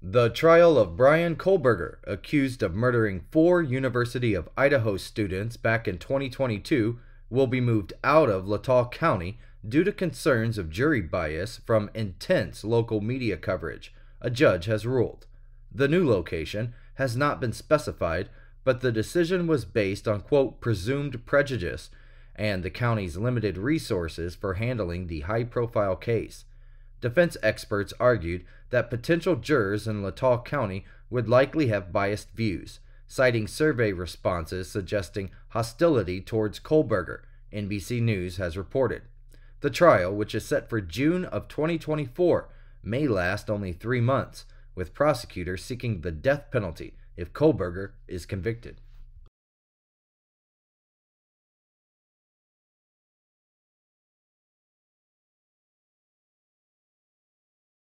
The trial of Brian Kohlberger, accused of murdering four University of Idaho students back in 2022, will be moved out of Latah County due to concerns of jury bias from intense local media coverage, a judge has ruled. The new location has not been specified, but the decision was based on, quote, presumed prejudice and the county's limited resources for handling the high profile case. Defense experts argued that potential jurors in Natal County would likely have biased views, citing survey responses suggesting hostility towards Kohlberger, NBC News has reported. The trial, which is set for June of 2024, may last only three months, with prosecutors seeking the death penalty if Kohlberger is convicted.